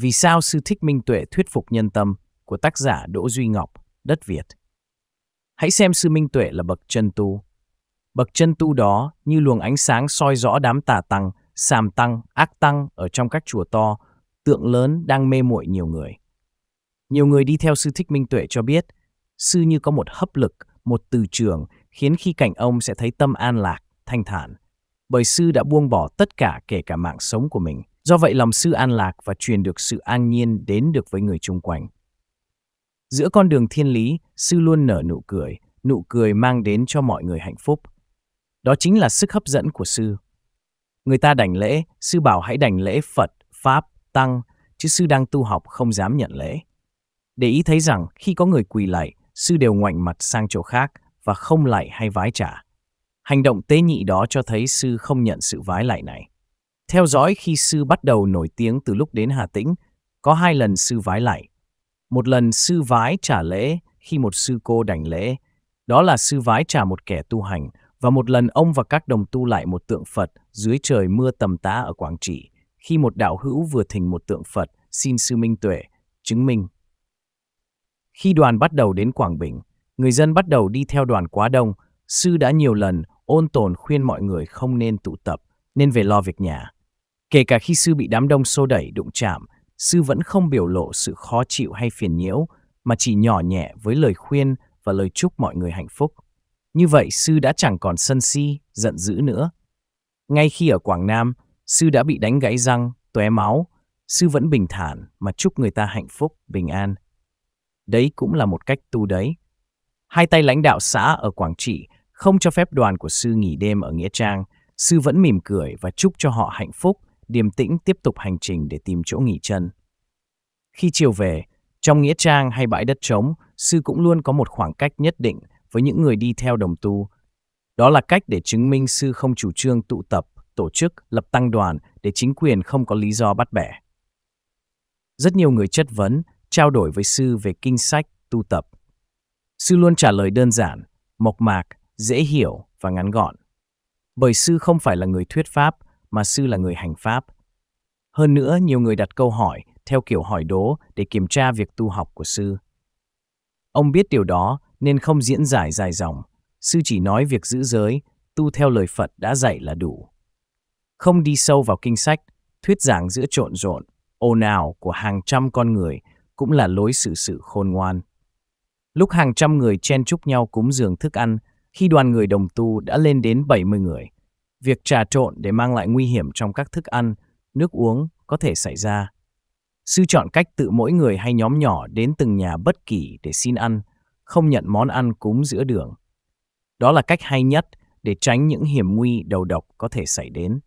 Vì sao sư thích minh tuệ thuyết phục nhân tâm của tác giả Đỗ Duy Ngọc, Đất Việt. Hãy xem sư minh tuệ là bậc chân tu. Bậc chân tu đó như luồng ánh sáng soi rõ đám tà tăng, sàm tăng, ác tăng ở trong các chùa to, tượng lớn đang mê muội nhiều người. Nhiều người đi theo sư thích minh tuệ cho biết, sư như có một hấp lực, một từ trường khiến khi cạnh ông sẽ thấy tâm an lạc, thanh thản. Bởi sư đã buông bỏ tất cả kể cả mạng sống của mình Do vậy lòng sư an lạc và truyền được sự an nhiên đến được với người chung quanh. Giữa con đường thiên lý, sư luôn nở nụ cười, nụ cười mang đến cho mọi người hạnh phúc. Đó chính là sức hấp dẫn của sư. Người ta đảnh lễ, sư bảo hãy đảnh lễ Phật, Pháp, Tăng, chứ sư đang tu học không dám nhận lễ. Để ý thấy rằng khi có người quỳ lạy, sư đều ngoảnh mặt sang chỗ khác và không lạy hay vái trả. Hành động tế nhị đó cho thấy sư không nhận sự vái lạy này. Theo dõi khi sư bắt đầu nổi tiếng từ lúc đến Hà Tĩnh, có hai lần sư vái lại. Một lần sư vái trả lễ khi một sư cô đảnh lễ, đó là sư vái trả một kẻ tu hành, và một lần ông và các đồng tu lại một tượng Phật dưới trời mưa tầm tá ở Quảng Trị, khi một đạo hữu vừa thỉnh một tượng Phật xin sư Minh Tuệ, chứng minh. Khi đoàn bắt đầu đến Quảng Bình, người dân bắt đầu đi theo đoàn quá đông, sư đã nhiều lần ôn tồn khuyên mọi người không nên tụ tập, nên về lo việc nhà. Kể cả khi sư bị đám đông xô đẩy đụng chạm, sư vẫn không biểu lộ sự khó chịu hay phiền nhiễu, mà chỉ nhỏ nhẹ với lời khuyên và lời chúc mọi người hạnh phúc. Như vậy, sư đã chẳng còn sân si, giận dữ nữa. Ngay khi ở Quảng Nam, sư đã bị đánh gãy răng, tóe máu. Sư vẫn bình thản mà chúc người ta hạnh phúc, bình an. Đấy cũng là một cách tu đấy. Hai tay lãnh đạo xã ở Quảng Trị không cho phép đoàn của sư nghỉ đêm ở Nghĩa Trang. Sư vẫn mỉm cười và chúc cho họ hạnh phúc điềm tĩnh tiếp tục hành trình để tìm chỗ nghỉ chân. Khi chiều về, trong nghĩa trang hay bãi đất trống, sư cũng luôn có một khoảng cách nhất định với những người đi theo đồng tu. Đó là cách để chứng minh sư không chủ trương tụ tập, tổ chức, lập tăng đoàn để chính quyền không có lý do bắt bẻ. Rất nhiều người chất vấn, trao đổi với sư về kinh sách, tu tập. Sư luôn trả lời đơn giản, mộc mạc, dễ hiểu và ngắn gọn. Bởi sư không phải là người thuyết pháp, mà sư là người hành pháp. Hơn nữa, nhiều người đặt câu hỏi theo kiểu hỏi đố để kiểm tra việc tu học của sư. Ông biết điều đó nên không diễn giải dài dòng, sư chỉ nói việc giữ giới, tu theo lời Phật đã dạy là đủ. Không đi sâu vào kinh sách, thuyết giảng giữa trộn rộn, ồn ào của hàng trăm con người cũng là lối xử sự khôn ngoan. Lúc hàng trăm người chen chúc nhau cúng dường thức ăn, khi đoàn người đồng tu đã lên đến 70 người – Việc trà trộn để mang lại nguy hiểm trong các thức ăn, nước uống có thể xảy ra. Sư chọn cách tự mỗi người hay nhóm nhỏ đến từng nhà bất kỳ để xin ăn, không nhận món ăn cúng giữa đường. Đó là cách hay nhất để tránh những hiểm nguy đầu độc có thể xảy đến.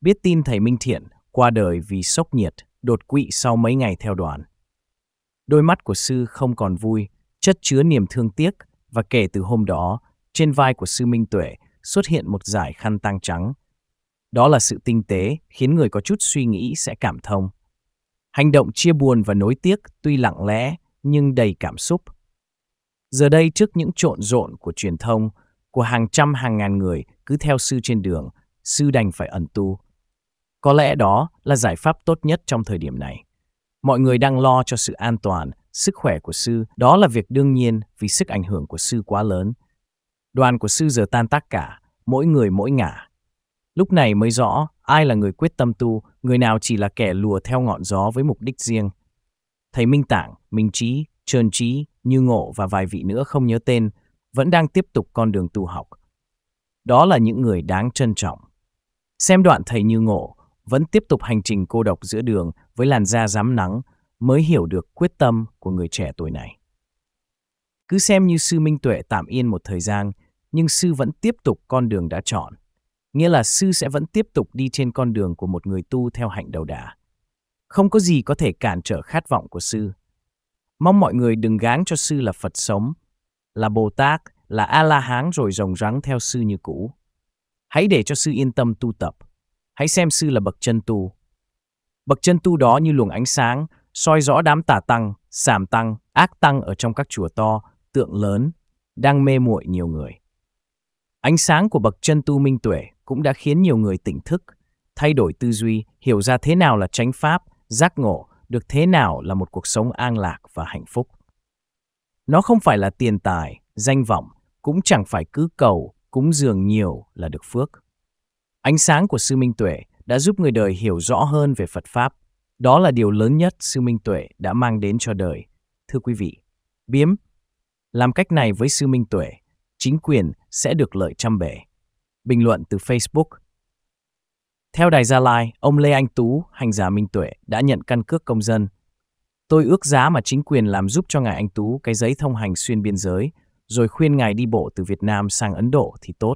Biết tin thầy Minh Thiện qua đời vì sốc nhiệt, đột quỵ sau mấy ngày theo đoàn. Đôi mắt của sư không còn vui, chất chứa niềm thương tiếc và kể từ hôm đó, trên vai của sư Minh Tuệ xuất hiện một giải khăn tang trắng. Đó là sự tinh tế khiến người có chút suy nghĩ sẽ cảm thông. Hành động chia buồn và nối tiếc tuy lặng lẽ nhưng đầy cảm xúc. Giờ đây trước những trộn rộn của truyền thông, của hàng trăm hàng ngàn người cứ theo sư trên đường, sư đành phải ẩn tu. Có lẽ đó là giải pháp tốt nhất trong thời điểm này. Mọi người đang lo cho sự an toàn, sức khỏe của sư, đó là việc đương nhiên vì sức ảnh hưởng của sư quá lớn, đoàn của sư giờ tan tác cả, mỗi người mỗi ngả. Lúc này mới rõ ai là người quyết tâm tu, người nào chỉ là kẻ lùa theo ngọn gió với mục đích riêng. Thầy Minh Tạng Minh Trí, Trơn Trí, Như Ngộ và vài vị nữa không nhớ tên, vẫn đang tiếp tục con đường tu học. Đó là những người đáng trân trọng. Xem đoạn thầy Như Ngộ vẫn tiếp tục hành trình cô độc giữa đường với làn da rám nắng mới hiểu được quyết tâm của người trẻ tuổi này. Cứ xem như sư Minh Tuệ tạm yên một thời gian nhưng sư vẫn tiếp tục con đường đã chọn. Nghĩa là sư sẽ vẫn tiếp tục đi trên con đường của một người tu theo hạnh đầu đà. Không có gì có thể cản trở khát vọng của sư. Mong mọi người đừng gán cho sư là Phật sống, là Bồ Tát, là A-la-hán rồi rồng rắn theo sư như cũ. Hãy để cho sư yên tâm tu tập. Hãy xem sư là bậc chân tu. Bậc chân tu đó như luồng ánh sáng, soi rõ đám tà tăng, sàm tăng, ác tăng ở trong các chùa to, tượng lớn, đang mê muội nhiều người. Ánh sáng của bậc chân tu minh tuệ cũng đã khiến nhiều người tỉnh thức, thay đổi tư duy, hiểu ra thế nào là chánh pháp, giác ngộ, được thế nào là một cuộc sống an lạc và hạnh phúc. Nó không phải là tiền tài, danh vọng, cũng chẳng phải cứ cầu, cúng dường nhiều là được phước. Ánh sáng của Sư Minh Tuệ đã giúp người đời hiểu rõ hơn về Phật Pháp. Đó là điều lớn nhất Sư Minh Tuệ đã mang đến cho đời. Thưa quý vị, biếm, làm cách này với Sư Minh Tuệ chính quyền sẽ được lợi trăm bể. Bình luận từ Facebook Theo Đài Gia Lai, ông Lê Anh Tú, hành giả Minh Tuệ, đã nhận căn cước công dân. Tôi ước giá mà chính quyền làm giúp cho ngài Anh Tú cái giấy thông hành xuyên biên giới, rồi khuyên ngài đi bộ từ Việt Nam sang Ấn Độ thì tốt.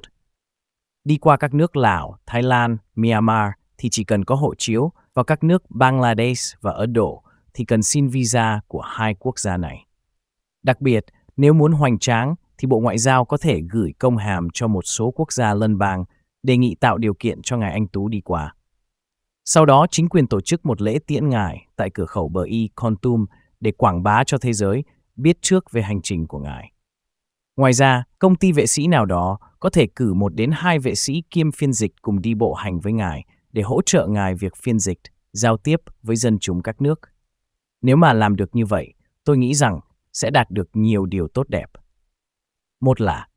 Đi qua các nước Lào, Thái Lan, Myanmar thì chỉ cần có hộ chiếu, vào các nước Bangladesh và Ấn Độ thì cần xin visa của hai quốc gia này. Đặc biệt, nếu muốn hoành tráng thì Bộ Ngoại giao có thể gửi công hàm cho một số quốc gia lân bang đề nghị tạo điều kiện cho Ngài Anh Tú đi qua. Sau đó, chính quyền tổ chức một lễ tiễn Ngài tại cửa khẩu bờ Y Kontum để quảng bá cho thế giới biết trước về hành trình của Ngài. Ngoài ra, công ty vệ sĩ nào đó có thể cử một đến hai vệ sĩ kiêm phiên dịch cùng đi bộ hành với Ngài để hỗ trợ Ngài việc phiên dịch, giao tiếp với dân chúng các nước. Nếu mà làm được như vậy, tôi nghĩ rằng sẽ đạt được nhiều điều tốt đẹp. Một là,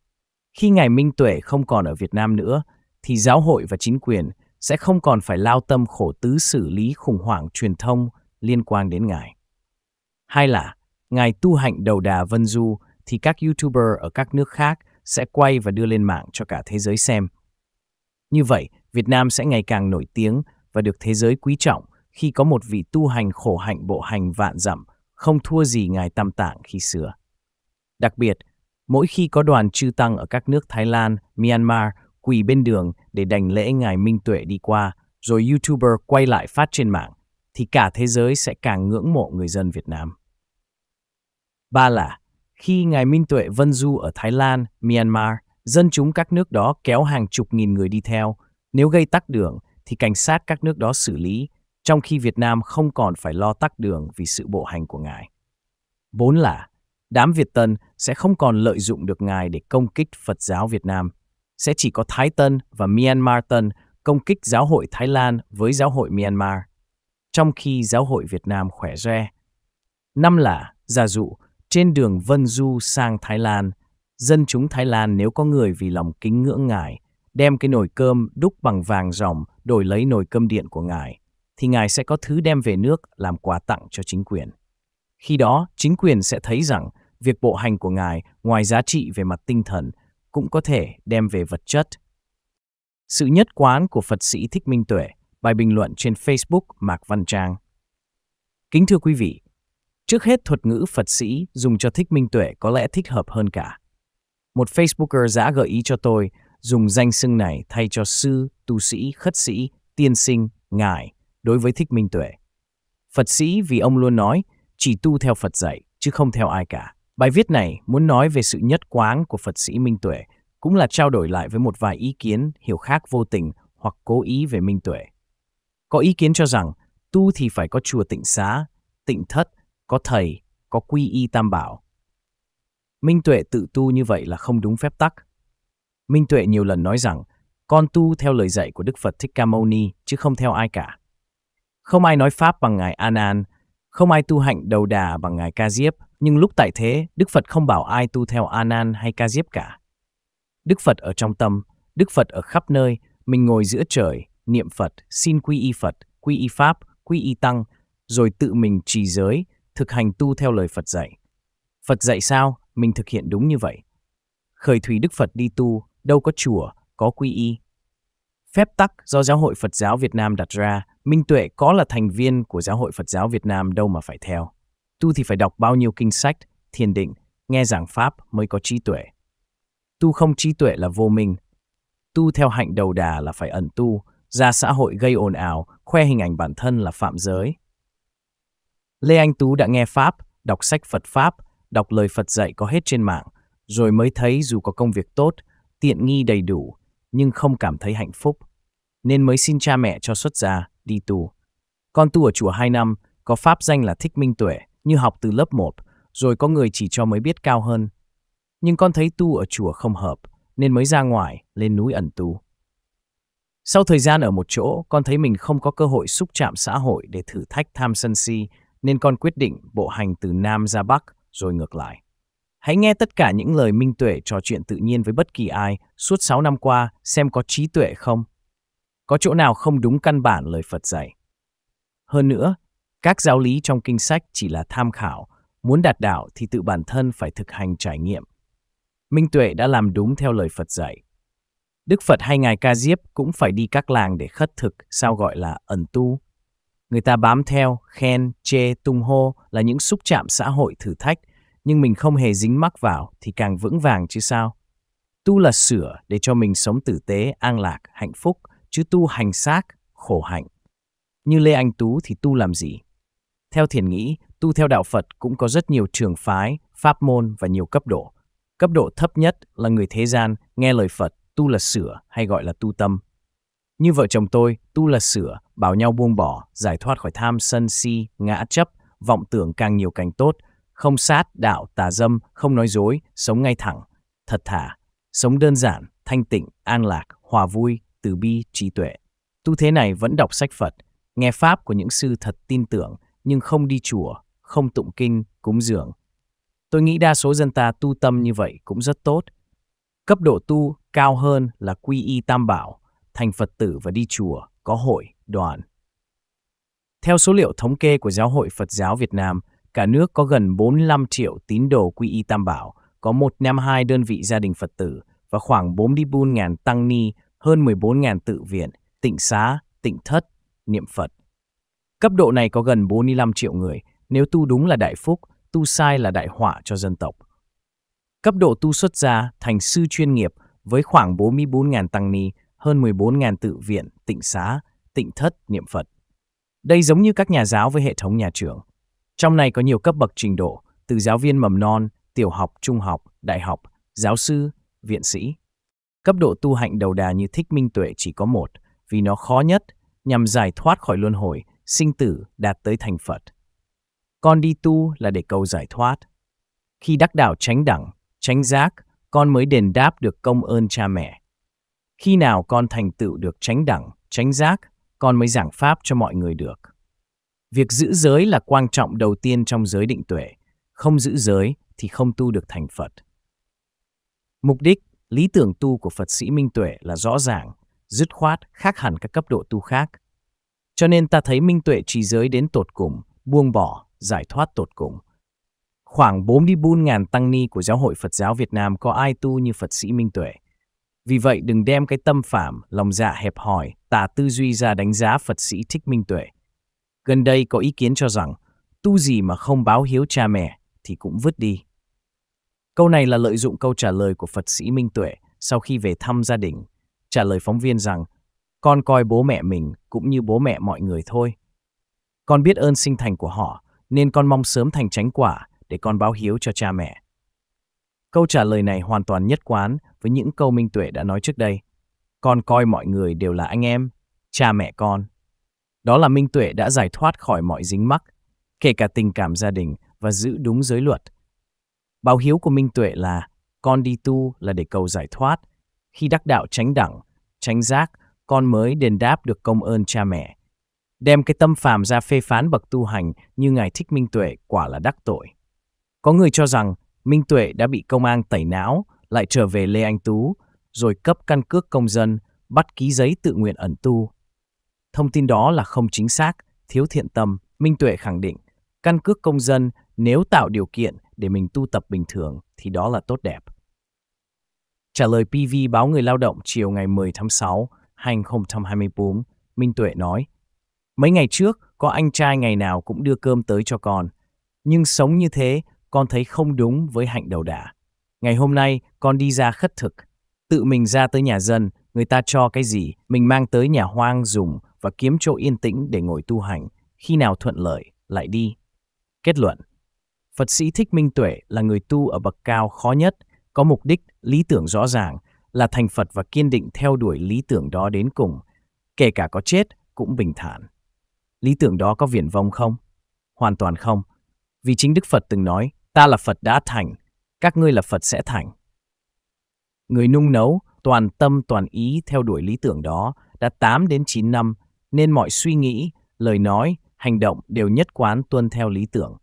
khi Ngài Minh Tuệ không còn ở Việt Nam nữa, thì giáo hội và chính quyền sẽ không còn phải lao tâm khổ tứ xử lý khủng hoảng truyền thông liên quan đến Ngài. Hai là, Ngài tu hạnh đầu đà Vân Du thì các YouTuber ở các nước khác sẽ quay và đưa lên mạng cho cả thế giới xem. Như vậy, Việt Nam sẽ ngày càng nổi tiếng và được thế giới quý trọng khi có một vị tu hành khổ hạnh bộ hành vạn dặm, không thua gì Ngài Tam Tạng khi xưa. Đặc biệt, Mỗi khi có đoàn chư tăng ở các nước Thái Lan, Myanmar quỳ bên đường để đành lễ Ngài Minh Tuệ đi qua, rồi YouTuber quay lại phát trên mạng, thì cả thế giới sẽ càng ngưỡng mộ người dân Việt Nam. Ba là, khi Ngài Minh Tuệ Vân Du ở Thái Lan, Myanmar, dân chúng các nước đó kéo hàng chục nghìn người đi theo. Nếu gây tắc đường, thì cảnh sát các nước đó xử lý, trong khi Việt Nam không còn phải lo tắc đường vì sự bộ hành của Ngài. Bốn là, đám Việt Tân sẽ không còn lợi dụng được ngài để công kích Phật giáo Việt Nam. Sẽ chỉ có Thái Tân và Myanmar Tân công kích giáo hội Thái Lan với giáo hội Myanmar, trong khi giáo hội Việt Nam khỏe re. Năm là, giả dụ, trên đường Vân Du sang Thái Lan, dân chúng Thái Lan nếu có người vì lòng kính ngưỡng ngài, đem cái nồi cơm đúc bằng vàng ròng đổi lấy nồi cơm điện của ngài, thì ngài sẽ có thứ đem về nước làm quà tặng cho chính quyền. Khi đó, chính quyền sẽ thấy rằng việc bộ hành của Ngài ngoài giá trị về mặt tinh thần cũng có thể đem về vật chất. Sự nhất quán của Phật sĩ Thích Minh Tuệ, bài bình luận trên Facebook Mạc Văn Trang. Kính thưa quý vị, trước hết thuật ngữ Phật sĩ dùng cho Thích Minh Tuệ có lẽ thích hợp hơn cả. Một Facebooker đã gợi ý cho tôi dùng danh xưng này thay cho sư, tu sĩ, khất sĩ, tiên sinh, ngài đối với Thích Minh Tuệ. Phật sĩ vì ông luôn nói chỉ tu theo Phật dạy, chứ không theo ai cả. Bài viết này muốn nói về sự nhất quán của Phật sĩ Minh Tuệ, cũng là trao đổi lại với một vài ý kiến hiểu khác vô tình hoặc cố ý về Minh Tuệ. Có ý kiến cho rằng, tu thì phải có chùa tịnh xá, tịnh thất, có thầy, có quy y tam bảo. Minh Tuệ tự tu như vậy là không đúng phép tắc. Minh Tuệ nhiều lần nói rằng, con tu theo lời dạy của Đức Phật Thích Ca Mâu Ni, chứ không theo ai cả. Không ai nói Pháp bằng Ngài Anan, không ai tu hạnh đầu đà bằng Ngài Ca Diếp, nhưng lúc tại thế, Đức Phật không bảo ai tu theo a nan hay Ca Diếp cả. Đức Phật ở trong tâm, Đức Phật ở khắp nơi, mình ngồi giữa trời, niệm Phật, xin quy y Phật, quy y Pháp, quy y Tăng, rồi tự mình trì giới, thực hành tu theo lời Phật dạy. Phật dạy sao, mình thực hiện đúng như vậy. Khởi thủy Đức Phật đi tu, đâu có chùa, có quy y, Phép tắc do Giáo hội Phật giáo Việt Nam đặt ra, Minh Tuệ có là thành viên của Giáo hội Phật giáo Việt Nam đâu mà phải theo. Tu thì phải đọc bao nhiêu kinh sách, thiền định, nghe giảng pháp mới có trí tuệ. Tu không trí tuệ là vô minh. Tu theo hạnh đầu đà là phải ẩn tu, ra xã hội gây ồn ào, khoe hình ảnh bản thân là phạm giới. Lê Anh Tú đã nghe Pháp, đọc sách Phật Pháp, đọc lời Phật dạy có hết trên mạng, rồi mới thấy dù có công việc tốt, tiện nghi đầy đủ, nhưng không cảm thấy hạnh phúc, nên mới xin cha mẹ cho xuất gia, đi tu. Con tu ở chùa 2 năm, có pháp danh là Thích Minh Tuệ, như học từ lớp 1, rồi có người chỉ cho mới biết cao hơn. Nhưng con thấy tu ở chùa không hợp, nên mới ra ngoài, lên núi ẩn tu. Sau thời gian ở một chỗ, con thấy mình không có cơ hội xúc chạm xã hội để thử thách tham sân si, nên con quyết định bộ hành từ Nam ra Bắc, rồi ngược lại. Hãy nghe tất cả những lời minh tuệ trò chuyện tự nhiên với bất kỳ ai suốt 6 năm qua xem có trí tuệ không. Có chỗ nào không đúng căn bản lời Phật dạy. Hơn nữa, các giáo lý trong kinh sách chỉ là tham khảo, muốn đạt đạo thì tự bản thân phải thực hành trải nghiệm. Minh Tuệ đã làm đúng theo lời Phật dạy. Đức Phật hay Ngài Ca Diếp cũng phải đi các làng để khất thực, sao gọi là ẩn tu. Người ta bám theo, khen, chê, tung hô là những xúc chạm xã hội thử thách nhưng mình không hề dính mắc vào thì càng vững vàng chứ sao. Tu là sửa để cho mình sống tử tế, an lạc, hạnh phúc, chứ tu hành xác, khổ hạnh. Như Lê Anh Tú thì tu làm gì? Theo thiền nghĩ, tu theo đạo Phật cũng có rất nhiều trường phái, pháp môn và nhiều cấp độ. Cấp độ thấp nhất là người thế gian, nghe lời Phật, tu là sửa hay gọi là tu tâm. Như vợ chồng tôi, tu là sửa, bảo nhau buông bỏ, giải thoát khỏi tham sân si, ngã chấp, vọng tưởng càng nhiều càng tốt, không sát, đạo, tà dâm, không nói dối, sống ngay thẳng, thật thà, sống đơn giản, thanh tịnh, an lạc, hòa vui, từ bi, trí tuệ. Tu thế này vẫn đọc sách Phật, nghe Pháp của những sư thật tin tưởng, nhưng không đi chùa, không tụng kinh, cúng dường. Tôi nghĩ đa số dân ta tu tâm như vậy cũng rất tốt. Cấp độ tu cao hơn là quy y tam bảo, thành Phật tử và đi chùa, có hội, đoàn. Theo số liệu thống kê của Giáo hội Phật giáo Việt Nam, Cả nước có gần 45 triệu tín đồ quy y Tam Bảo, có 152 đơn vị gia đình Phật tử và khoảng 44.000 tăng ni, hơn 14.000 tự viện, tịnh xá, tịnh thất, niệm Phật. Cấp độ này có gần 45 triệu người, nếu tu đúng là đại phúc, tu sai là đại họa cho dân tộc. Cấp độ tu xuất gia thành sư chuyên nghiệp với khoảng 44.000 tăng ni, hơn 14.000 tự viện, tịnh xá, tịnh thất, niệm Phật. Đây giống như các nhà giáo với hệ thống nhà trường. Trong này có nhiều cấp bậc trình độ, từ giáo viên mầm non, tiểu học, trung học, đại học, giáo sư, viện sĩ. Cấp độ tu hạnh đầu đà như thích minh tuệ chỉ có một, vì nó khó nhất, nhằm giải thoát khỏi luân hồi, sinh tử, đạt tới thành Phật. Con đi tu là để cầu giải thoát. Khi đắc đạo tránh đẳng, tránh giác, con mới đền đáp được công ơn cha mẹ. Khi nào con thành tựu được tránh đẳng, tránh giác, con mới giảng pháp cho mọi người được. Việc giữ giới là quan trọng đầu tiên trong giới định tuệ. Không giữ giới thì không tu được thành Phật. Mục đích, lý tưởng tu của Phật sĩ Minh Tuệ là rõ ràng, dứt khoát, khác hẳn các cấp độ tu khác. Cho nên ta thấy Minh Tuệ trì giới đến tột cùng, buông bỏ, giải thoát tột cùng. Khoảng 44 ngàn tăng ni của Giáo hội Phật giáo Việt Nam có ai tu như Phật sĩ Minh Tuệ. Vì vậy đừng đem cái tâm phạm, lòng dạ hẹp hòi, tà tư duy ra đánh giá Phật sĩ Thích Minh Tuệ Gần đây có ý kiến cho rằng, tu gì mà không báo hiếu cha mẹ thì cũng vứt đi. Câu này là lợi dụng câu trả lời của Phật sĩ Minh Tuệ sau khi về thăm gia đình, trả lời phóng viên rằng, con coi bố mẹ mình cũng như bố mẹ mọi người thôi. Con biết ơn sinh thành của họ, nên con mong sớm thành chánh quả để con báo hiếu cho cha mẹ. Câu trả lời này hoàn toàn nhất quán với những câu Minh Tuệ đã nói trước đây. Con coi mọi người đều là anh em, cha mẹ con. Đó là Minh Tuệ đã giải thoát khỏi mọi dính mắc, kể cả tình cảm gia đình và giữ đúng giới luật. Báo hiếu của Minh Tuệ là con đi tu là để cầu giải thoát. Khi đắc đạo tránh đẳng, tránh giác, con mới đền đáp được công ơn cha mẹ. Đem cái tâm phàm ra phê phán bậc tu hành như Ngài Thích Minh Tuệ quả là đắc tội. Có người cho rằng Minh Tuệ đã bị công an tẩy não, lại trở về Lê Anh Tú, rồi cấp căn cước công dân, bắt ký giấy tự nguyện ẩn tu. Thông tin đó là không chính xác, thiếu thiện tâm, Minh Tuệ khẳng định. Căn cước công dân nếu tạo điều kiện để mình tu tập bình thường thì đó là tốt đẹp. Trả lời PV báo Người Lao động chiều ngày 10 tháng 6, 2024, Minh Tuệ nói, Mấy ngày trước, có anh trai ngày nào cũng đưa cơm tới cho con. Nhưng sống như thế, con thấy không đúng với hạnh đầu đà. Ngày hôm nay, con đi ra khất thực. Tự mình ra tới nhà dân, người ta cho cái gì, mình mang tới nhà hoang dùng, và kiếm chỗ yên tĩnh để ngồi tu hành, khi nào thuận lợi, lại đi. Kết luận Phật sĩ Thích Minh Tuệ là người tu ở bậc cao khó nhất, có mục đích, lý tưởng rõ ràng, là thành Phật và kiên định theo đuổi lý tưởng đó đến cùng, kể cả có chết cũng bình thản. Lý tưởng đó có viển vông không? Hoàn toàn không. Vì chính Đức Phật từng nói, ta là Phật đã thành, các ngươi là Phật sẽ thành. Người nung nấu, toàn tâm toàn ý theo đuổi lý tưởng đó đã 8 đến 9 năm nên mọi suy nghĩ, lời nói, hành động đều nhất quán tuân theo lý tưởng.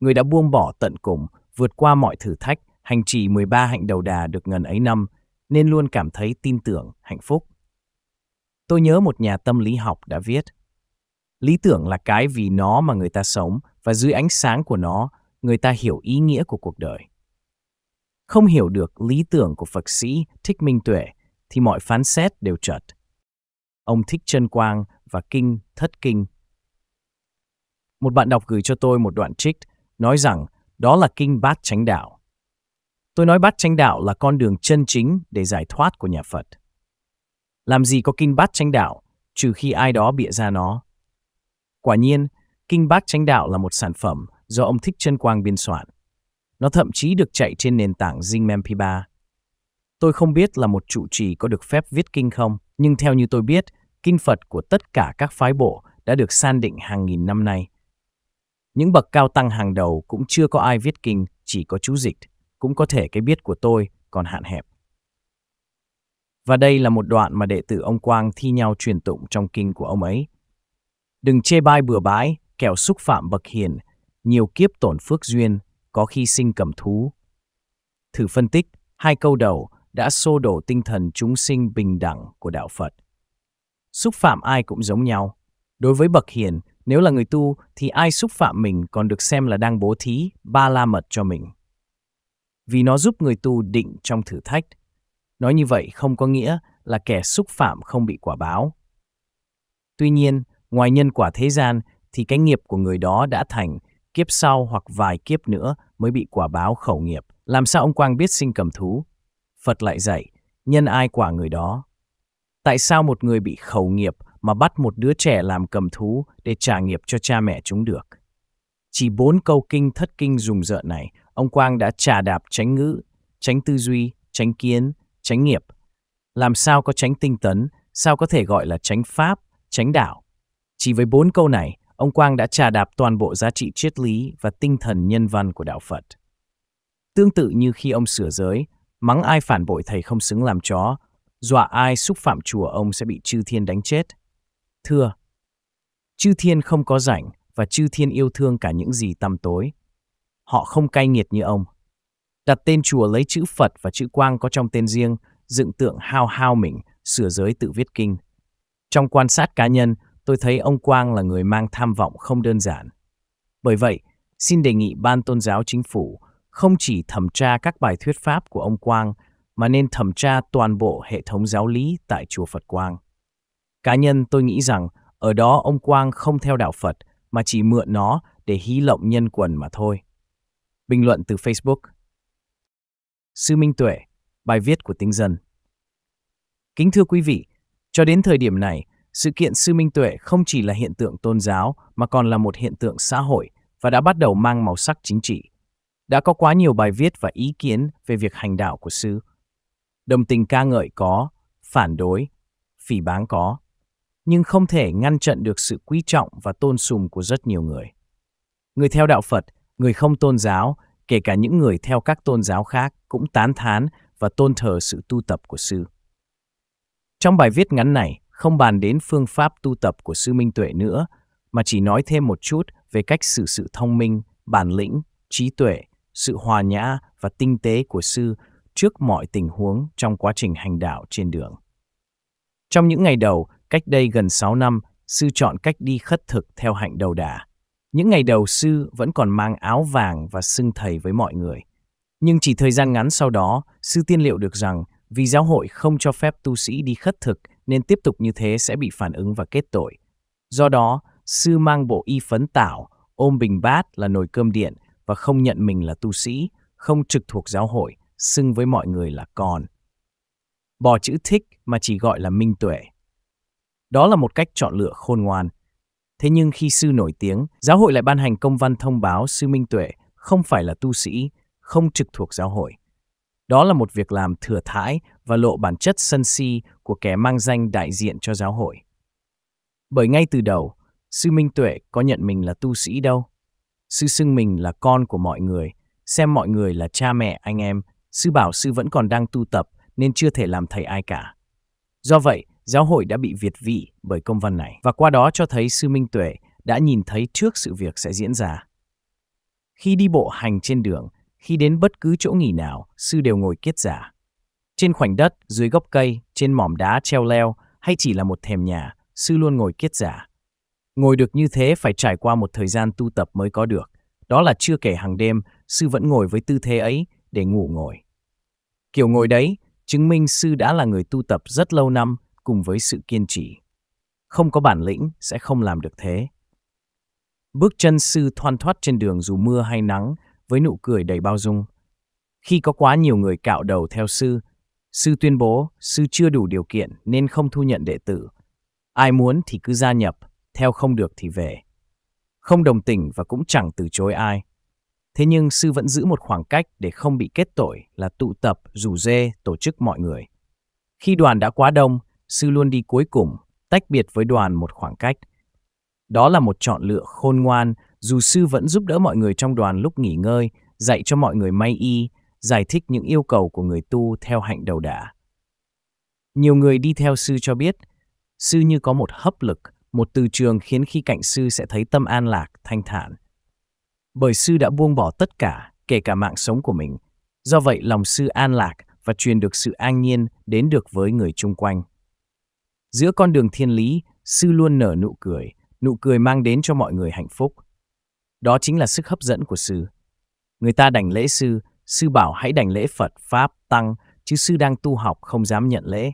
Người đã buông bỏ tận cùng, vượt qua mọi thử thách, hành trì 13 hạnh đầu đà được ngần ấy năm, nên luôn cảm thấy tin tưởng, hạnh phúc. Tôi nhớ một nhà tâm lý học đã viết, Lý tưởng là cái vì nó mà người ta sống và dưới ánh sáng của nó, người ta hiểu ý nghĩa của cuộc đời. Không hiểu được lý tưởng của Phật sĩ Thích Minh Tuệ thì mọi phán xét đều trật. Ông Thích Trân Quang và kinh thất kinh. Một bạn đọc gửi cho tôi một đoạn trích nói rằng đó là kinh bát chánh đạo. Tôi nói bát chánh đạo là con đường chân chính để giải thoát của nhà Phật. Làm gì có kinh bát chánh đạo trừ khi ai đó bịa ra nó. Quả nhiên, kinh bát chánh đạo là một sản phẩm do ông Thích Chân Quang biên soạn. Nó thậm chí được chạy trên nền tảng Zing MP3. Tôi không biết là một trụ trì có được phép viết kinh không, nhưng theo như tôi biết, kinh Phật của tất cả các phái bộ đã được san định hàng nghìn năm nay. Những bậc cao tăng hàng đầu cũng chưa có ai viết kinh, chỉ có chú dịch, cũng có thể cái biết của tôi còn hạn hẹp. Và đây là một đoạn mà đệ tử ông Quang thi nhau truyền tụng trong kinh của ông ấy. Đừng chê bai bừa bãi, kẻo xúc phạm bậc hiền, nhiều kiếp tổn phước duyên, có khi sinh cầm thú. Thử phân tích, hai câu đầu đã xô đổ tinh thần chúng sinh bình đẳng của đạo Phật. Xúc phạm ai cũng giống nhau. Đối với bậc hiền, nếu là người tu thì ai xúc phạm mình còn được xem là đang bố thí ba la mật cho mình. Vì nó giúp người tu định trong thử thách. Nói như vậy không có nghĩa là kẻ xúc phạm không bị quả báo. Tuy nhiên, ngoài nhân quả thế gian thì cái nghiệp của người đó đã thành, kiếp sau hoặc vài kiếp nữa mới bị quả báo khẩu nghiệp. Làm sao ông Quang biết sinh cầm thú? Phật lại dạy, nhân ai quả người đó. Tại sao một người bị khẩu nghiệp mà bắt một đứa trẻ làm cầm thú để trả nghiệp cho cha mẹ chúng được? Chỉ bốn câu kinh thất kinh rùng rợn này, ông Quang đã trả đạp tránh ngữ, tránh tư duy, tránh kiến, tránh nghiệp. Làm sao có tránh tinh tấn, sao có thể gọi là tránh pháp, tránh đạo? Chỉ với bốn câu này, ông Quang đã trả đạp toàn bộ giá trị triết lý và tinh thần nhân văn của đạo Phật. Tương tự như khi ông sửa giới, mắng ai phản bội thầy không xứng làm chó, dọa ai xúc phạm chùa ông sẽ bị chư thiên đánh chết. Thưa, chư thiên không có rảnh và chư thiên yêu thương cả những gì tăm tối. Họ không cay nghiệt như ông. Đặt tên chùa lấy chữ Phật và chữ Quang có trong tên riêng, dựng tượng hao hao mình, sửa giới tự viết kinh. Trong quan sát cá nhân, tôi thấy ông Quang là người mang tham vọng không đơn giản. Bởi vậy, xin đề nghị Ban Tôn giáo Chính phủ không chỉ thẩm tra các bài thuyết pháp của ông Quang mà nên thẩm tra toàn bộ hệ thống giáo lý tại Chùa Phật Quang. Cá nhân tôi nghĩ rằng ở đó ông Quang không theo đạo Phật mà chỉ mượn nó để hí lộng nhân quần mà thôi. Bình luận từ Facebook Sư Minh Tuệ, bài viết của Tinh Dân Kính thưa quý vị, cho đến thời điểm này, sự kiện Sư Minh Tuệ không chỉ là hiện tượng tôn giáo mà còn là một hiện tượng xã hội và đã bắt đầu mang màu sắc chính trị. Đã có quá nhiều bài viết và ý kiến về việc hành đạo của Sư, Đồng tình ca ngợi có, phản đối, phỉ báng có, nhưng không thể ngăn chặn được sự quý trọng và tôn sùng của rất nhiều người. Người theo đạo Phật, người không tôn giáo, kể cả những người theo các tôn giáo khác cũng tán thán và tôn thờ sự tu tập của sư. Trong bài viết ngắn này, không bàn đến phương pháp tu tập của sư Minh Tuệ nữa, mà chỉ nói thêm một chút về cách xử sự thông minh, bản lĩnh, trí tuệ, sự hòa nhã và tinh tế của sư trước mọi tình huống trong quá trình hành đạo trên đường. Trong những ngày đầu, cách đây gần 6 năm, sư chọn cách đi khất thực theo hạnh đầu đà. Những ngày đầu sư vẫn còn mang áo vàng và xưng thầy với mọi người. Nhưng chỉ thời gian ngắn sau đó, sư tiên liệu được rằng vì giáo hội không cho phép tu sĩ đi khất thực nên tiếp tục như thế sẽ bị phản ứng và kết tội. Do đó, sư mang bộ y phấn tảo, ôm bình bát là nồi cơm điện và không nhận mình là tu sĩ, không trực thuộc giáo hội, xưng với mọi người là con. Bỏ chữ thích mà chỉ gọi là minh tuệ. Đó là một cách chọn lựa khôn ngoan. Thế nhưng khi sư nổi tiếng, giáo hội lại ban hành công văn thông báo sư minh tuệ không phải là tu sĩ, không trực thuộc giáo hội. Đó là một việc làm thừa thãi và lộ bản chất sân si của kẻ mang danh đại diện cho giáo hội. Bởi ngay từ đầu, sư Minh Tuệ có nhận mình là tu sĩ đâu. Sư xưng mình là con của mọi người, xem mọi người là cha mẹ anh em Sư bảo sư vẫn còn đang tu tập nên chưa thể làm thầy ai cả. Do vậy, giáo hội đã bị việt vị bởi công văn này và qua đó cho thấy sư Minh Tuệ đã nhìn thấy trước sự việc sẽ diễn ra. Khi đi bộ hành trên đường, khi đến bất cứ chỗ nghỉ nào, sư đều ngồi kiết giả. Trên khoảnh đất, dưới gốc cây, trên mỏm đá treo leo hay chỉ là một thềm nhà, sư luôn ngồi kiết giả. Ngồi được như thế phải trải qua một thời gian tu tập mới có được. Đó là chưa kể hàng đêm, sư vẫn ngồi với tư thế ấy để ngủ ngồi. Kiểu ngồi đấy chứng minh sư đã là người tu tập rất lâu năm cùng với sự kiên trì. Không có bản lĩnh sẽ không làm được thế. Bước chân sư thoăn thoắt trên đường dù mưa hay nắng với nụ cười đầy bao dung. Khi có quá nhiều người cạo đầu theo sư, sư tuyên bố sư chưa đủ điều kiện nên không thu nhận đệ tử. Ai muốn thì cứ gia nhập, theo không được thì về. Không đồng tình và cũng chẳng từ chối ai. Thế nhưng sư vẫn giữ một khoảng cách để không bị kết tội là tụ tập, rủ dê, tổ chức mọi người. Khi đoàn đã quá đông, sư luôn đi cuối cùng, tách biệt với đoàn một khoảng cách. Đó là một chọn lựa khôn ngoan, dù sư vẫn giúp đỡ mọi người trong đoàn lúc nghỉ ngơi, dạy cho mọi người may y, giải thích những yêu cầu của người tu theo hạnh đầu đà. Nhiều người đi theo sư cho biết, sư như có một hấp lực, một từ trường khiến khi cạnh sư sẽ thấy tâm an lạc, thanh thản, bởi sư đã buông bỏ tất cả, kể cả mạng sống của mình. Do vậy lòng sư an lạc và truyền được sự an nhiên đến được với người chung quanh. Giữa con đường thiên lý, sư luôn nở nụ cười, nụ cười mang đến cho mọi người hạnh phúc. Đó chính là sức hấp dẫn của sư. Người ta đảnh lễ sư, sư bảo hãy đảnh lễ Phật, Pháp, Tăng, chứ sư đang tu học không dám nhận lễ.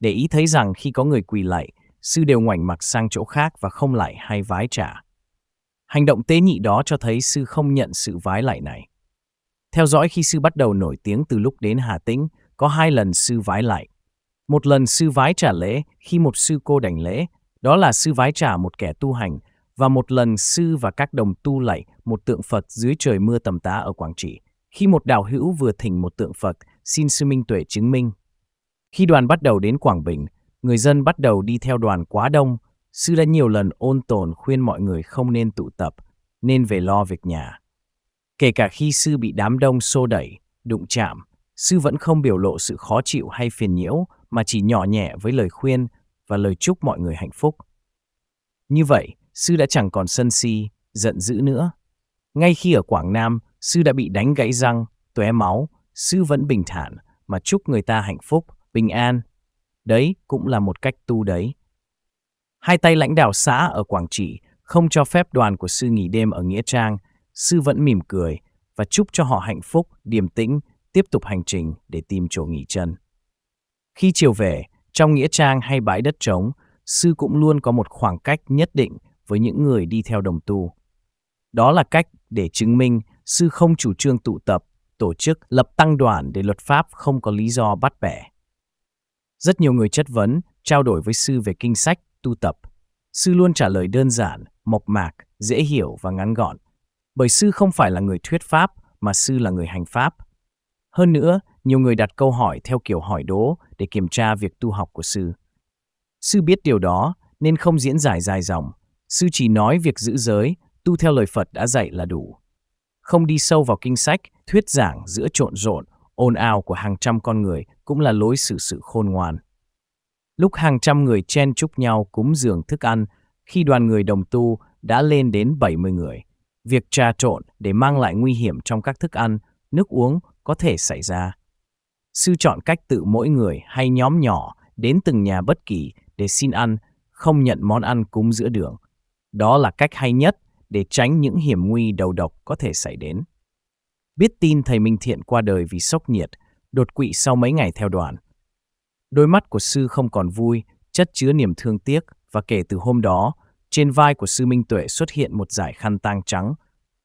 Để ý thấy rằng khi có người quỳ lạy, sư đều ngoảnh mặt sang chỗ khác và không lại hay vái trả. Hành động tế nhị đó cho thấy sư không nhận sự vái lại này. Theo dõi khi sư bắt đầu nổi tiếng từ lúc đến Hà Tĩnh, có hai lần sư vái lại, Một lần sư vái trả lễ khi một sư cô đảnh lễ, đó là sư vái trả một kẻ tu hành, và một lần sư và các đồng tu lạy một tượng Phật dưới trời mưa tầm tá ở Quảng Trị. Khi một đạo hữu vừa thỉnh một tượng Phật, xin sư Minh Tuệ chứng minh. Khi đoàn bắt đầu đến Quảng Bình, người dân bắt đầu đi theo đoàn quá đông, Sư đã nhiều lần ôn tồn khuyên mọi người không nên tụ tập, nên về lo việc nhà. Kể cả khi sư bị đám đông xô đẩy, đụng chạm, sư vẫn không biểu lộ sự khó chịu hay phiền nhiễu mà chỉ nhỏ nhẹ với lời khuyên và lời chúc mọi người hạnh phúc. Như vậy, sư đã chẳng còn sân si, giận dữ nữa. Ngay khi ở Quảng Nam, sư đã bị đánh gãy răng, tóe máu, sư vẫn bình thản mà chúc người ta hạnh phúc, bình an. Đấy cũng là một cách tu đấy. Hai tay lãnh đạo xã ở Quảng Trị không cho phép đoàn của sư nghỉ đêm ở Nghĩa Trang, sư vẫn mỉm cười và chúc cho họ hạnh phúc, điềm tĩnh, tiếp tục hành trình để tìm chỗ nghỉ chân. Khi chiều về, trong Nghĩa Trang hay bãi đất trống, sư cũng luôn có một khoảng cách nhất định với những người đi theo đồng tu. Đó là cách để chứng minh sư không chủ trương tụ tập, tổ chức, lập tăng đoàn để luật pháp không có lý do bắt bẻ. Rất nhiều người chất vấn, trao đổi với sư về kinh sách tu tập. Sư luôn trả lời đơn giản, mộc mạc, dễ hiểu và ngắn gọn. Bởi sư không phải là người thuyết pháp, mà sư là người hành pháp. Hơn nữa, nhiều người đặt câu hỏi theo kiểu hỏi đố để kiểm tra việc tu học của sư. Sư biết điều đó nên không diễn giải dài dòng. Sư chỉ nói việc giữ giới, tu theo lời Phật đã dạy là đủ. Không đi sâu vào kinh sách, thuyết giảng giữa trộn rộn, ồn ào của hàng trăm con người cũng là lối xử sự khôn ngoan lúc hàng trăm người chen chúc nhau cúng dường thức ăn, khi đoàn người đồng tu đã lên đến 70 người. Việc trà trộn để mang lại nguy hiểm trong các thức ăn, nước uống có thể xảy ra. Sư chọn cách tự mỗi người hay nhóm nhỏ đến từng nhà bất kỳ để xin ăn, không nhận món ăn cúng giữa đường. Đó là cách hay nhất để tránh những hiểm nguy đầu độc có thể xảy đến. Biết tin thầy Minh Thiện qua đời vì sốc nhiệt, đột quỵ sau mấy ngày theo đoàn – Đôi mắt của sư không còn vui, chất chứa niềm thương tiếc và kể từ hôm đó, trên vai của sư Minh Tuệ xuất hiện một dải khăn tang trắng.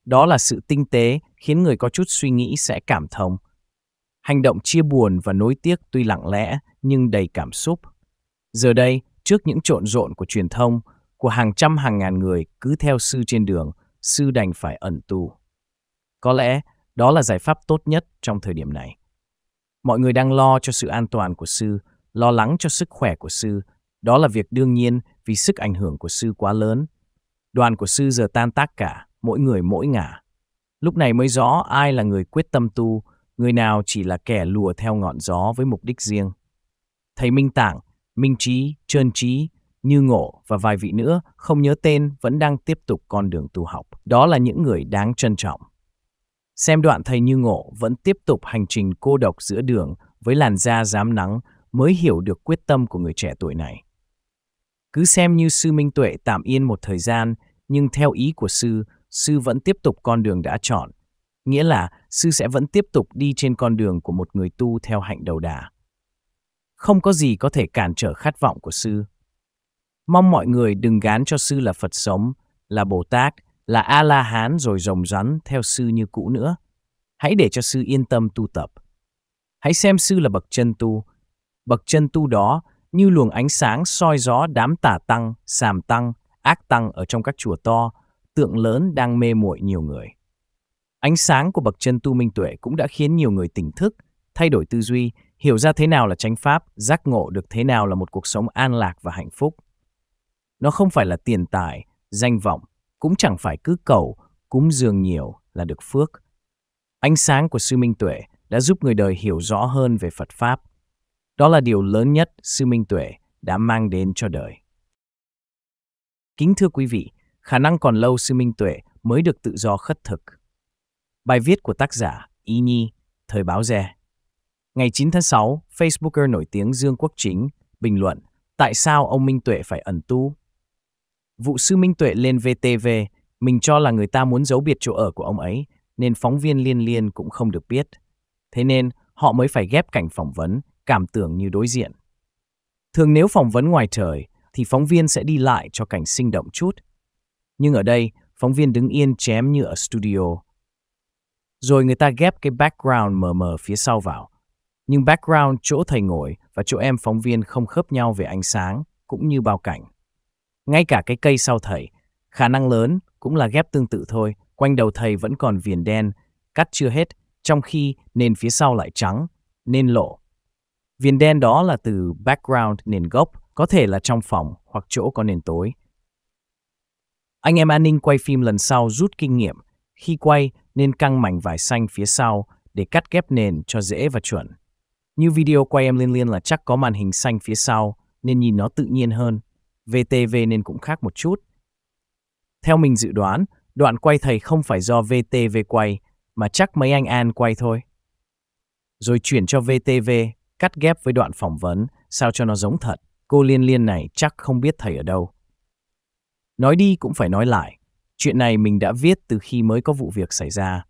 Đó là sự tinh tế khiến người có chút suy nghĩ sẽ cảm thông. Hành động chia buồn và nối tiếc tuy lặng lẽ nhưng đầy cảm xúc. Giờ đây, trước những trộn rộn của truyền thông, của hàng trăm hàng ngàn người cứ theo sư trên đường, sư đành phải ẩn tu. Có lẽ đó là giải pháp tốt nhất trong thời điểm này. Mọi người đang lo cho sự an toàn của sư lo lắng cho sức khỏe của sư. Đó là việc đương nhiên vì sức ảnh hưởng của sư quá lớn. Đoàn của sư giờ tan tác cả, mỗi người mỗi ngả. Lúc này mới rõ ai là người quyết tâm tu, người nào chỉ là kẻ lùa theo ngọn gió với mục đích riêng. Thầy Minh tạng Minh Trí, Trơn Trí, Như Ngộ và vài vị nữa không nhớ tên vẫn đang tiếp tục con đường tu học. Đó là những người đáng trân trọng. Xem đoạn thầy Như Ngộ vẫn tiếp tục hành trình cô độc giữa đường với làn da dám nắng mới hiểu được quyết tâm của người trẻ tuổi này. Cứ xem như sư Minh Tuệ tạm yên một thời gian, nhưng theo ý của sư, sư vẫn tiếp tục con đường đã chọn. Nghĩa là sư sẽ vẫn tiếp tục đi trên con đường của một người tu theo hạnh đầu đà. Không có gì có thể cản trở khát vọng của sư. Mong mọi người đừng gán cho sư là Phật sống, là Bồ Tát, là A-la-hán rồi rồng rắn theo sư như cũ nữa. Hãy để cho sư yên tâm tu tập. Hãy xem sư là bậc chân tu, bậc chân tu đó như luồng ánh sáng soi gió đám tả tăng, sàm tăng, ác tăng ở trong các chùa to, tượng lớn đang mê muội nhiều người. Ánh sáng của bậc chân tu minh tuệ cũng đã khiến nhiều người tỉnh thức, thay đổi tư duy, hiểu ra thế nào là chánh pháp, giác ngộ được thế nào là một cuộc sống an lạc và hạnh phúc. Nó không phải là tiền tài, danh vọng, cũng chẳng phải cứ cầu, cúng dường nhiều là được phước. Ánh sáng của sư minh tuệ đã giúp người đời hiểu rõ hơn về Phật Pháp, đó là điều lớn nhất sư Minh Tuệ đã mang đến cho đời. Kính thưa quý vị, khả năng còn lâu sư Minh Tuệ mới được tự do khất thực. Bài viết của tác giả Y Nhi, Thời báo Dè. Ngày 9 tháng 6, Facebooker nổi tiếng Dương Quốc Chính bình luận Tại sao ông Minh Tuệ phải ẩn tu? Vụ sư Minh Tuệ lên VTV, mình cho là người ta muốn giấu biệt chỗ ở của ông ấy, nên phóng viên liên liên cũng không được biết. Thế nên, họ mới phải ghép cảnh phỏng vấn cảm tưởng như đối diện. Thường nếu phỏng vấn ngoài trời, thì phóng viên sẽ đi lại cho cảnh sinh động chút. Nhưng ở đây, phóng viên đứng yên chém như ở studio. Rồi người ta ghép cái background mờ mờ phía sau vào. Nhưng background chỗ thầy ngồi và chỗ em phóng viên không khớp nhau về ánh sáng, cũng như bao cảnh. Ngay cả cái cây sau thầy, khả năng lớn cũng là ghép tương tự thôi, quanh đầu thầy vẫn còn viền đen, cắt chưa hết, trong khi nền phía sau lại trắng, nên lộ. Viền đen đó là từ background nền gốc, có thể là trong phòng hoặc chỗ có nền tối. Anh em an ninh quay phim lần sau rút kinh nghiệm. Khi quay, nên căng mảnh vải xanh phía sau để cắt ghép nền cho dễ và chuẩn. Như video quay em liên liên là chắc có màn hình xanh phía sau, nên nhìn nó tự nhiên hơn. VTV nên cũng khác một chút. Theo mình dự đoán, đoạn quay thầy không phải do VTV quay, mà chắc mấy anh An quay thôi. Rồi chuyển cho VTV cắt ghép với đoạn phỏng vấn, sao cho nó giống thật. Cô liên liên này chắc không biết thầy ở đâu. Nói đi cũng phải nói lại, chuyện này mình đã viết từ khi mới có vụ việc xảy ra.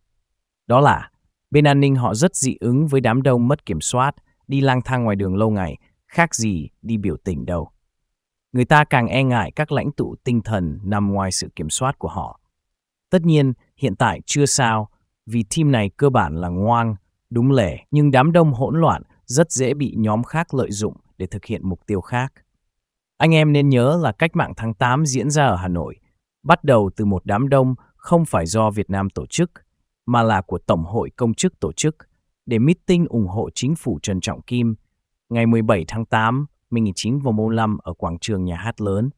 Đó là, bên an ninh họ rất dị ứng với đám đông mất kiểm soát, đi lang thang ngoài đường lâu ngày, khác gì đi biểu tình đâu. Người ta càng e ngại các lãnh tụ tinh thần nằm ngoài sự kiểm soát của họ. Tất nhiên, hiện tại chưa sao, vì team này cơ bản là ngoan, đúng lẻ, nhưng đám đông hỗn loạn rất dễ bị nhóm khác lợi dụng để thực hiện mục tiêu khác. Anh em nên nhớ là cách mạng tháng 8 diễn ra ở Hà Nội, bắt đầu từ một đám đông không phải do Việt Nam tổ chức, mà là của Tổng hội Công chức tổ chức, để meeting ủng hộ chính phủ Trần Trọng Kim ngày 17 tháng 8 1945 ở quảng trường nhà hát lớn.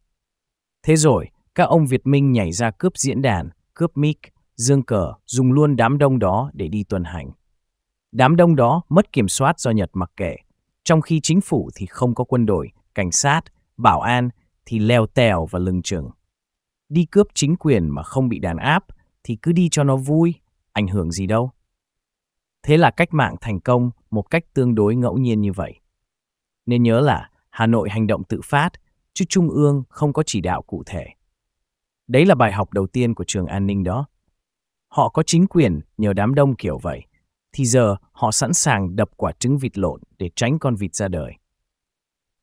Thế rồi, các ông Việt Minh nhảy ra cướp diễn đàn, cướp mic, dương cờ, dùng luôn đám đông đó để đi tuần hành. Đám đông đó mất kiểm soát do Nhật mặc kệ, trong khi chính phủ thì không có quân đội, cảnh sát, bảo an thì leo tèo và lừng chừng. Đi cướp chính quyền mà không bị đàn áp thì cứ đi cho nó vui, ảnh hưởng gì đâu. Thế là cách mạng thành công một cách tương đối ngẫu nhiên như vậy. Nên nhớ là Hà Nội hành động tự phát, chứ Trung ương không có chỉ đạo cụ thể. Đấy là bài học đầu tiên của trường an ninh đó. Họ có chính quyền nhờ đám đông kiểu vậy, thì giờ họ sẵn sàng đập quả trứng vịt lộn để tránh con vịt ra đời.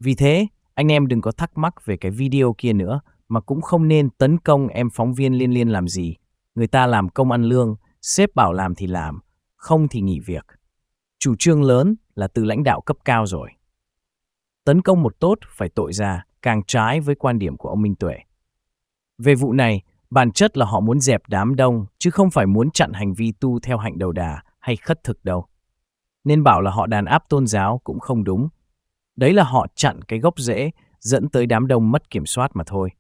Vì thế, anh em đừng có thắc mắc về cái video kia nữa, mà cũng không nên tấn công em phóng viên liên liên làm gì. Người ta làm công ăn lương, sếp bảo làm thì làm, không thì nghỉ việc. Chủ trương lớn là từ lãnh đạo cấp cao rồi. Tấn công một tốt phải tội ra, càng trái với quan điểm của ông Minh Tuệ. Về vụ này, bản chất là họ muốn dẹp đám đông, chứ không phải muốn chặn hành vi tu theo hạnh đầu đà, hay khất thực đâu. Nên bảo là họ đàn áp tôn giáo cũng không đúng. Đấy là họ chặn cái gốc rễ dẫn tới đám đông mất kiểm soát mà thôi.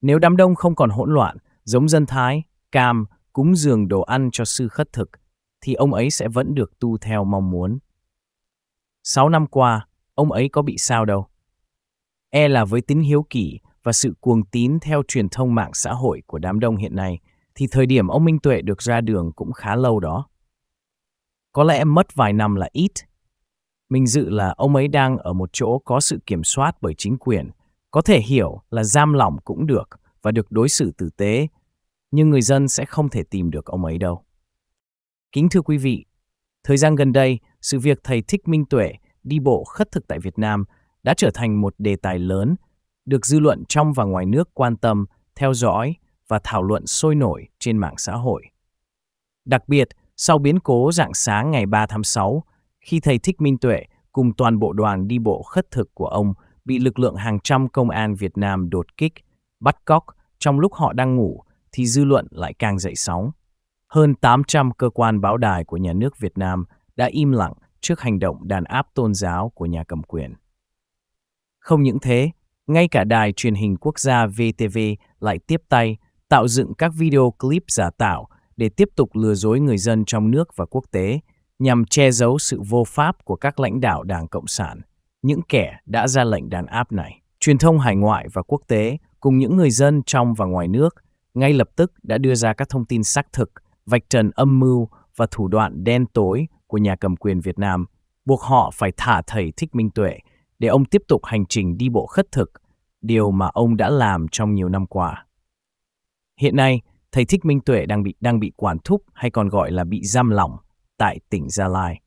Nếu đám đông không còn hỗn loạn, giống dân Thái, cam, cúng dường đồ ăn cho sư khất thực, thì ông ấy sẽ vẫn được tu theo mong muốn. Sáu năm qua, ông ấy có bị sao đâu. E là với tính hiếu kỷ và sự cuồng tín theo truyền thông mạng xã hội của đám đông hiện nay, thì thời điểm ông Minh Tuệ được ra đường cũng khá lâu đó. Có lẽ mất vài năm là ít. Mình dự là ông ấy đang ở một chỗ có sự kiểm soát bởi chính quyền. Có thể hiểu là giam lỏng cũng được và được đối xử tử tế, nhưng người dân sẽ không thể tìm được ông ấy đâu. Kính thưa quý vị, thời gian gần đây, sự việc thầy Thích Minh Tuệ đi bộ khất thực tại Việt Nam đã trở thành một đề tài lớn, được dư luận trong và ngoài nước quan tâm, theo dõi và thảo luận sôi nổi trên mạng xã hội. Đặc biệt, sau biến cố dạng sáng ngày 3 tháng 6, khi thầy Thích Minh Tuệ cùng toàn bộ đoàn đi bộ khất thực của ông bị lực lượng hàng trăm công an Việt Nam đột kích, bắt cóc trong lúc họ đang ngủ thì dư luận lại càng dậy sóng. Hơn 800 cơ quan báo đài của nhà nước Việt Nam đã im lặng trước hành động đàn áp tôn giáo của nhà cầm quyền. Không những thế, ngay cả đài truyền hình quốc gia VTV lại tiếp tay tạo dựng các video clip giả tạo để tiếp tục lừa dối người dân trong nước và quốc tế nhằm che giấu sự vô pháp của các lãnh đạo Đảng Cộng sản, những kẻ đã ra lệnh đàn áp này. Truyền thông hải ngoại và quốc tế cùng những người dân trong và ngoài nước ngay lập tức đã đưa ra các thông tin xác thực, vạch trần âm mưu và thủ đoạn đen tối của nhà cầm quyền Việt Nam, buộc họ phải thả thầy Thích Minh Tuệ để ông tiếp tục hành trình đi bộ khất thực, điều mà ông đã làm trong nhiều năm qua. Hiện nay, thầy Thích Minh Tuệ đang bị đang bị quản thúc hay còn gọi là bị giam lỏng tại tỉnh Gia Lai.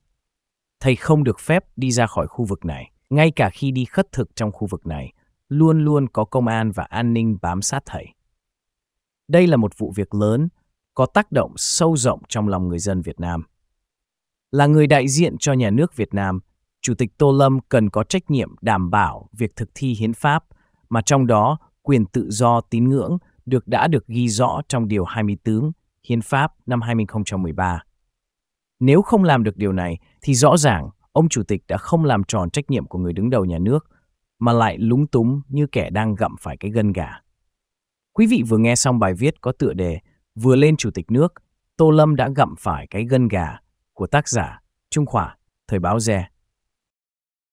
Thầy không được phép đi ra khỏi khu vực này, ngay cả khi đi khất thực trong khu vực này, luôn luôn có công an và an ninh bám sát thầy. Đây là một vụ việc lớn có tác động sâu rộng trong lòng người dân Việt Nam. Là người đại diện cho nhà nước Việt Nam, Chủ tịch Tô Lâm cần có trách nhiệm đảm bảo việc thực thi hiến pháp, mà trong đó quyền tự do tín ngưỡng được đã được ghi rõ trong Điều 24 Hiến pháp năm 2013. Nếu không làm được điều này, thì rõ ràng ông Chủ tịch đã không làm tròn trách nhiệm của người đứng đầu nhà nước, mà lại lúng túng như kẻ đang gặm phải cái gân gà. Quý vị vừa nghe xong bài viết có tựa đề Vừa lên Chủ tịch nước, Tô Lâm đã gặm phải cái gân gà của tác giả Trung Khỏa, Thời báo Dè.